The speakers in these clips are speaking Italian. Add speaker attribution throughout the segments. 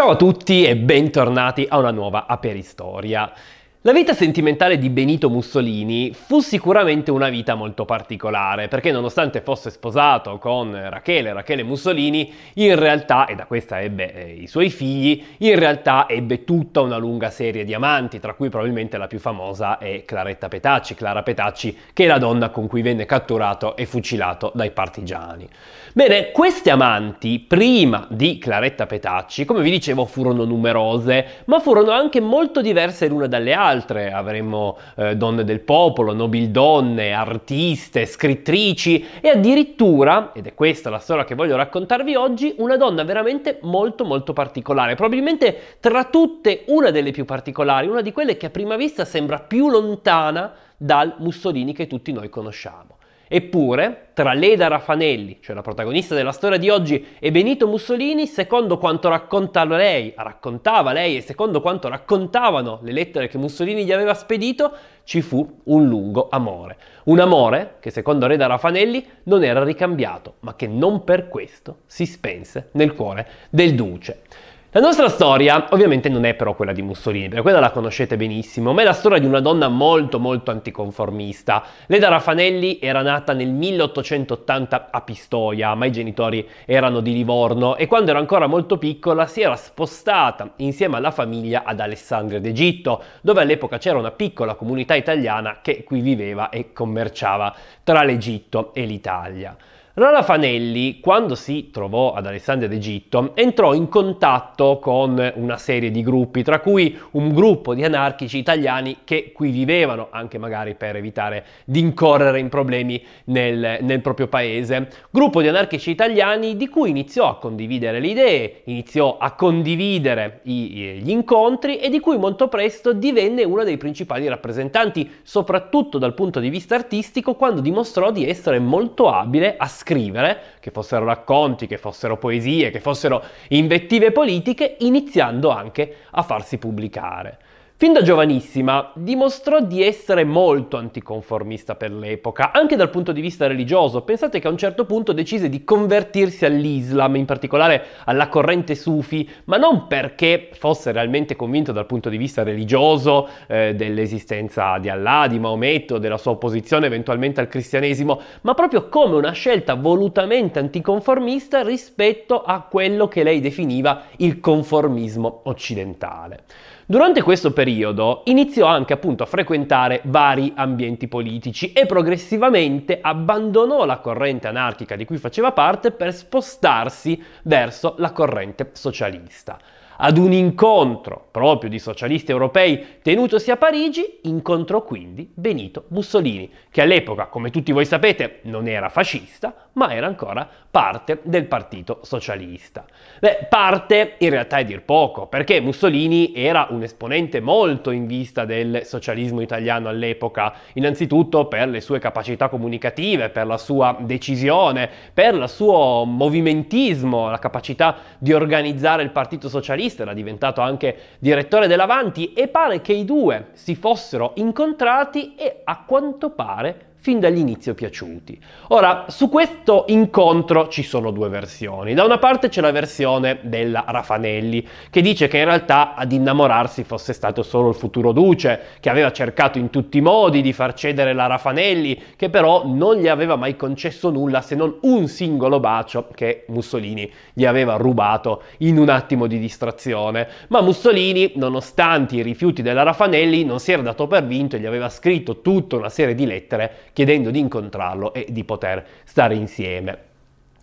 Speaker 1: Ciao a tutti e bentornati a una nuova Aperistoria. La vita sentimentale di Benito Mussolini fu sicuramente una vita molto particolare, perché nonostante fosse sposato con Rachele, Rachele Mussolini, in realtà, e da questa ebbe eh, i suoi figli, in realtà ebbe tutta una lunga serie di amanti, tra cui probabilmente la più famosa è Claretta Petacci, Clara Petacci, che è la donna con cui venne catturato e fucilato dai partigiani. Bene, queste amanti, prima di Claretta Petacci, come vi dicevo, furono numerose, ma furono anche molto diverse l'una dalle altre altre, avremo eh, donne del popolo, nobildonne, artiste, scrittrici e addirittura, ed è questa la storia che voglio raccontarvi oggi, una donna veramente molto molto particolare, probabilmente tra tutte una delle più particolari, una di quelle che a prima vista sembra più lontana dal Mussolini che tutti noi conosciamo. Eppure, tra Leda Raffanelli, cioè la protagonista della storia di oggi, e Benito Mussolini, secondo quanto raccontava lei, raccontava lei e secondo quanto raccontavano le lettere che Mussolini gli aveva spedito, ci fu un lungo amore. Un amore che secondo Leda Raffanelli non era ricambiato, ma che non per questo si spense nel cuore del duce. La nostra storia ovviamente non è però quella di Mussolini, perché quella la conoscete benissimo, ma è la storia di una donna molto molto anticonformista. Leda Raffanelli era nata nel 1880 a Pistoia, ma i genitori erano di Livorno e quando era ancora molto piccola si era spostata insieme alla famiglia ad Alessandria d'Egitto, dove all'epoca c'era una piccola comunità italiana che qui viveva e commerciava tra l'Egitto e l'Italia. Rana Fanelli, quando si trovò ad Alessandria d'Egitto, entrò in contatto con una serie di gruppi, tra cui un gruppo di anarchici italiani che qui vivevano, anche magari per evitare di incorrere in problemi nel, nel proprio paese. Gruppo di anarchici italiani di cui iniziò a condividere le idee, iniziò a condividere i, gli incontri e di cui molto presto divenne uno dei principali rappresentanti, soprattutto dal punto di vista artistico, quando dimostrò di essere molto abile a scrivere scrivere, che fossero racconti, che fossero poesie, che fossero invettive politiche, iniziando anche a farsi pubblicare. Fin da giovanissima dimostrò di essere molto anticonformista per l'epoca, anche dal punto di vista religioso. Pensate che a un certo punto decise di convertirsi all'Islam, in particolare alla corrente sufi, ma non perché fosse realmente convinto dal punto di vista religioso eh, dell'esistenza di Allah, di Maometto, della sua opposizione eventualmente al cristianesimo, ma proprio come una scelta volutamente anticonformista rispetto a quello che lei definiva il conformismo occidentale. Durante questo periodo iniziò anche appunto a frequentare vari ambienti politici e progressivamente abbandonò la corrente anarchica di cui faceva parte per spostarsi verso la corrente socialista ad un incontro proprio di socialisti europei tenutosi a Parigi, incontrò quindi Benito Mussolini, che all'epoca, come tutti voi sapete, non era fascista, ma era ancora parte del Partito Socialista. Beh, parte in realtà è dir poco, perché Mussolini era un esponente molto in vista del socialismo italiano all'epoca, innanzitutto per le sue capacità comunicative, per la sua decisione, per il suo movimentismo, la capacità di organizzare il Partito Socialista, giornalista, era diventato anche direttore dell'Avanti e pare che i due si fossero incontrati e a quanto pare fin dall'inizio piaciuti. Ora, su questo incontro ci sono due versioni. Da una parte c'è la versione della Raffanelli, che dice che in realtà ad innamorarsi fosse stato solo il futuro duce, che aveva cercato in tutti i modi di far cedere la Raffanelli, che però non gli aveva mai concesso nulla se non un singolo bacio che Mussolini gli aveva rubato in un attimo di distrazione. Ma Mussolini, nonostante i rifiuti della Raffanelli, non si era dato per vinto e gli aveva scritto tutta una serie di lettere chiedendo di incontrarlo e di poter stare insieme.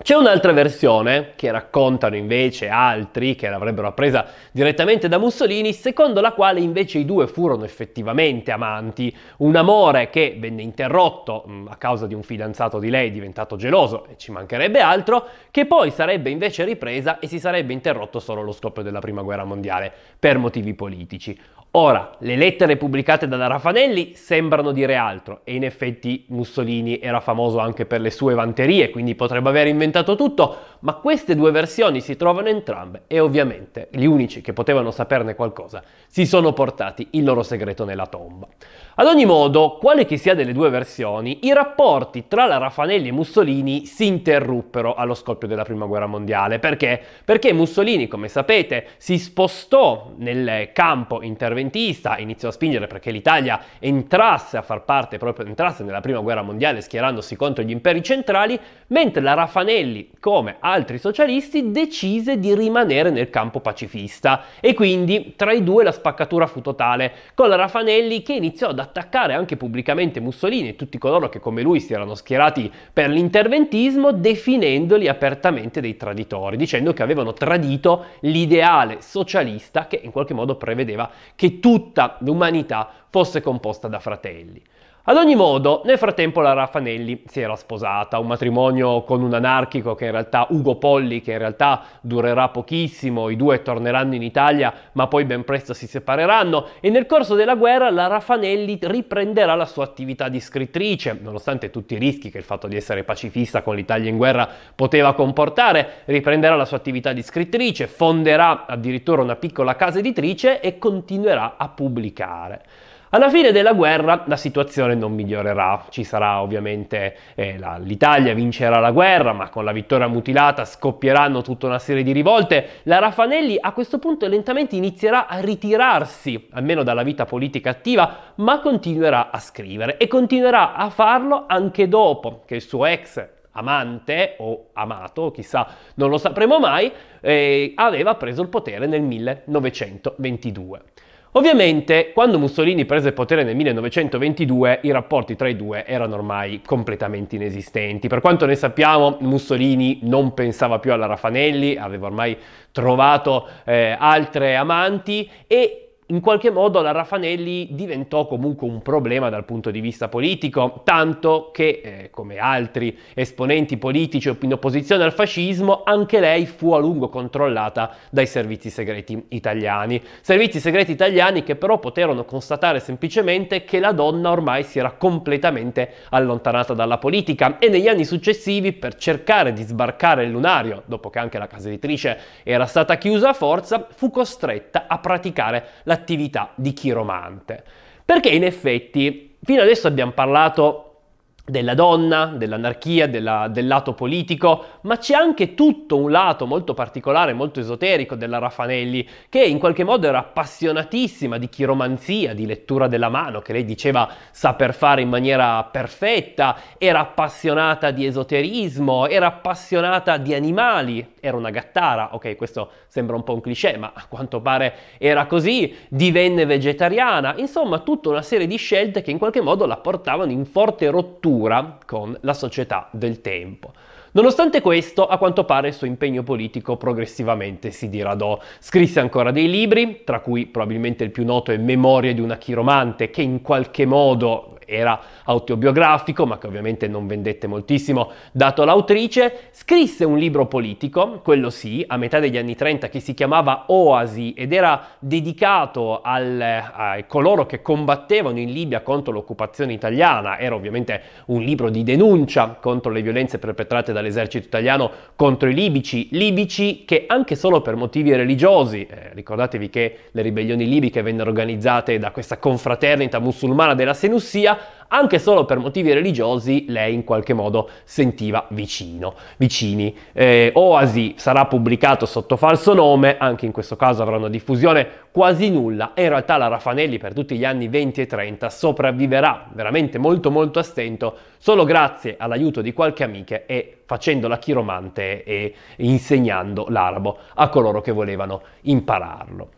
Speaker 1: C'è un'altra versione che raccontano invece altri che l'avrebbero appresa direttamente da Mussolini, secondo la quale invece i due furono effettivamente amanti, un amore che venne interrotto mm, a causa di un fidanzato di lei diventato geloso e ci mancherebbe altro, che poi sarebbe invece ripresa e si sarebbe interrotto solo allo scoppio della Prima Guerra Mondiale per motivi politici. Ora, le lettere pubblicate da Raffanelli sembrano dire altro e in effetti Mussolini era famoso anche per le sue vanterie, quindi potrebbe aver inventato tutto, ma queste due versioni si trovano entrambe e ovviamente gli unici che potevano saperne qualcosa si sono portati il loro segreto nella tomba. Ad ogni modo, quale che sia delle due versioni, i rapporti tra la Raffanelli e Mussolini si interruppero allo scoppio della Prima Guerra Mondiale. Perché? Perché Mussolini, come sapete, si spostò nel campo intervenuto interventista, iniziò a spingere perché l'Italia entrasse a far parte, proprio entrasse nella prima guerra mondiale schierandosi contro gli imperi centrali, mentre la Raffanelli, come altri socialisti, decise di rimanere nel campo pacifista e quindi tra i due la spaccatura fu totale, con la Raffanelli che iniziò ad attaccare anche pubblicamente Mussolini e tutti coloro che come lui si erano schierati per l'interventismo, definendoli apertamente dei traditori, dicendo che avevano tradito l'ideale socialista che in qualche modo prevedeva che che tutta l'umanità fosse composta da fratelli. Ad ogni modo, nel frattempo la Raffanelli si era sposata, un matrimonio con un anarchico che in realtà Ugo Polli, che in realtà durerà pochissimo, i due torneranno in Italia ma poi ben presto si separeranno e nel corso della guerra la Raffanelli riprenderà la sua attività di scrittrice, nonostante tutti i rischi che il fatto di essere pacifista con l'Italia in guerra poteva comportare, riprenderà la sua attività di scrittrice, fonderà addirittura una piccola casa editrice e continuerà a pubblicare. Alla fine della guerra la situazione non migliorerà, ci sarà ovviamente eh, la, l'Italia vincerà la guerra, ma con la vittoria mutilata scoppieranno tutta una serie di rivolte. La Raffanelli a questo punto lentamente inizierà a ritirarsi, almeno dalla vita politica attiva, ma continuerà a scrivere e continuerà a farlo anche dopo che il suo ex amante o amato, chissà, non lo sapremo mai, eh, aveva preso il potere nel 1922. Ovviamente, quando Mussolini prese il potere nel 1922, i rapporti tra i due erano ormai completamente inesistenti. Per quanto ne sappiamo, Mussolini non pensava più alla Raffanelli, aveva ormai trovato eh, altre amanti e in qualche modo la Raffanelli diventò comunque un problema dal punto di vista politico, tanto che, eh, come altri esponenti politici in opposizione al fascismo, anche lei fu a lungo controllata dai servizi segreti italiani. Servizi segreti italiani che però poterono constatare semplicemente che la donna ormai si era completamente allontanata dalla politica e negli anni successivi, per cercare di sbarcare il lunario, dopo che anche la casa editrice era stata chiusa a forza, fu costretta a praticare la l'attività di chiromante. Perché in effetti, fino adesso abbiamo parlato della donna, dell'anarchia, della, del lato politico, ma c'è anche tutto un lato molto particolare, molto esoterico della Raffanelli, che in qualche modo era appassionatissima di chiromanzia, di lettura della mano, che lei diceva saper fare in maniera perfetta, era appassionata di esoterismo, era appassionata di animali, era una gattara, ok, questo sembra un po' un cliché, ma a quanto pare era così, divenne vegetariana, insomma tutta una serie di scelte che in qualche modo la portavano in forte rottura rottura con la società del tempo. Nonostante questo, a quanto pare il suo impegno politico progressivamente si diradò. Scrisse ancora dei libri, tra cui probabilmente il più noto è Memorie di una chiromante, che in qualche modo era autobiografico, ma che ovviamente non vendette moltissimo, dato l'autrice, scrisse un libro politico, quello sì, a metà degli anni 30, che si chiamava Oasi ed era dedicato al, a coloro che combattevano in Libia contro l'occupazione italiana. Era ovviamente un libro di denuncia contro le violenze perpetrate dall'esercito italiano contro i libici, libici che anche solo per motivi religiosi, eh, ricordatevi che le ribellioni libiche vennero organizzate da questa confraternita musulmana della Senussia, anche solo per motivi religiosi, lei in qualche modo sentiva vicino, vicini. Eh, Oasi sarà pubblicato sotto falso nome, anche in questo caso avrà una diffusione quasi nulla e in realtà la Raffanelli per tutti gli anni 20 e 30 sopravviverà veramente molto molto a stento solo grazie all'aiuto di qualche amica e facendo la chiromante e insegnando l'arabo a coloro che volevano impararlo.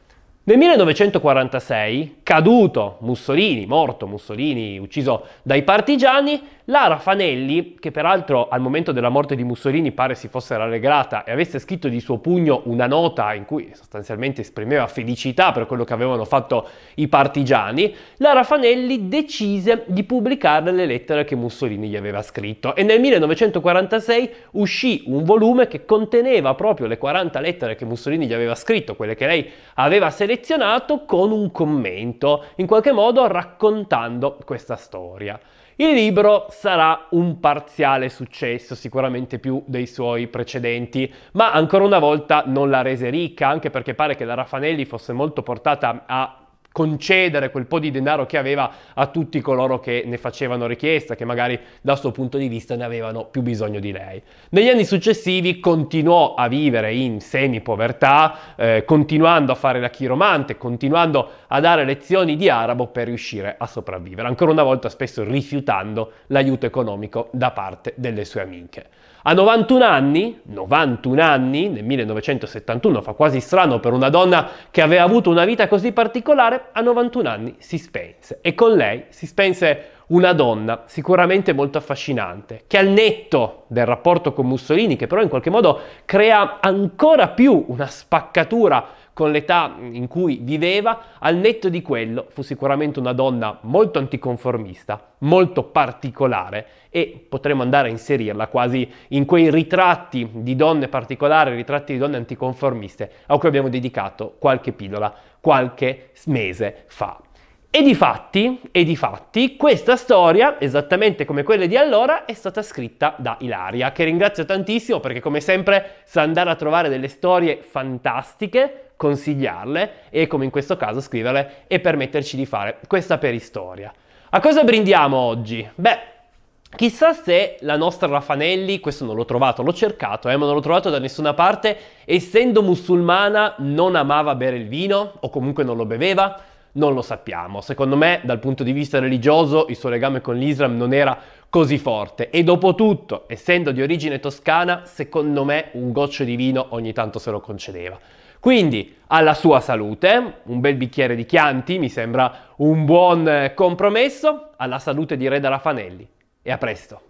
Speaker 1: Nel 1946, caduto Mussolini, morto Mussolini, ucciso dai partigiani, Lara Fanelli, che peraltro al momento della morte di Mussolini pare si fosse rallegrata e avesse scritto di suo pugno una nota in cui sostanzialmente esprimeva felicità per quello che avevano fatto i partigiani, Lara Fanelli decise di pubblicare le lettere che Mussolini gli aveva scritto e nel 1946 uscì un volume che conteneva proprio le 40 lettere che Mussolini gli aveva scritto, quelle che lei aveva selezionato, selezionato con un commento, in qualche modo raccontando questa storia. Il libro sarà un parziale successo, sicuramente più dei suoi precedenti, ma ancora una volta non la rese ricca, anche perché pare che la Raffanelli fosse molto portata a concedere quel po' di denaro che aveva a tutti coloro che ne facevano richiesta, che magari dal suo punto di vista ne avevano più bisogno di lei. Negli anni successivi continuò a vivere in semi-povertà, eh, continuando a fare la chiromante, continuando a dare lezioni di arabo per riuscire a sopravvivere, ancora una volta spesso rifiutando l'aiuto economico da parte delle sue amiche. A 91 anni, 91 anni, nel 1971, fa quasi strano per una donna che aveva avuto una vita così particolare, a 91 anni si spense. E con lei si spense una donna sicuramente molto affascinante, che al netto del rapporto con Mussolini, che però in qualche modo crea ancora più una spaccatura con l'età in cui viveva, al netto di quello fu sicuramente una donna molto anticonformista, molto particolare e potremmo andare a inserirla quasi in quei ritratti di donne particolari, ritratti di donne anticonformiste a cui abbiamo dedicato qualche pillola qualche mese fa. E di fatti, e di fatti, questa storia, esattamente come quelle di allora, è stata scritta da Ilaria, che ringrazio tantissimo perché come sempre sa andare a trovare delle storie fantastiche, consigliarle e come in questo caso scriverle e permetterci di fare questa peristoria. A cosa brindiamo oggi? Beh, Chissà se la nostra Raffanelli, questo non l'ho trovato, l'ho cercato, eh, ma non l'ho trovato da nessuna parte, essendo musulmana non amava bere il vino o comunque non lo beveva, non lo sappiamo. Secondo me, dal punto di vista religioso, il suo legame con l'Islam non era così forte. E dopo tutto, essendo di origine toscana, secondo me un goccio di vino ogni tanto se lo concedeva. Quindi, alla sua salute, un bel bicchiere di Chianti, mi sembra un buon eh, compromesso, alla salute di Re Darafanelli. E a presto!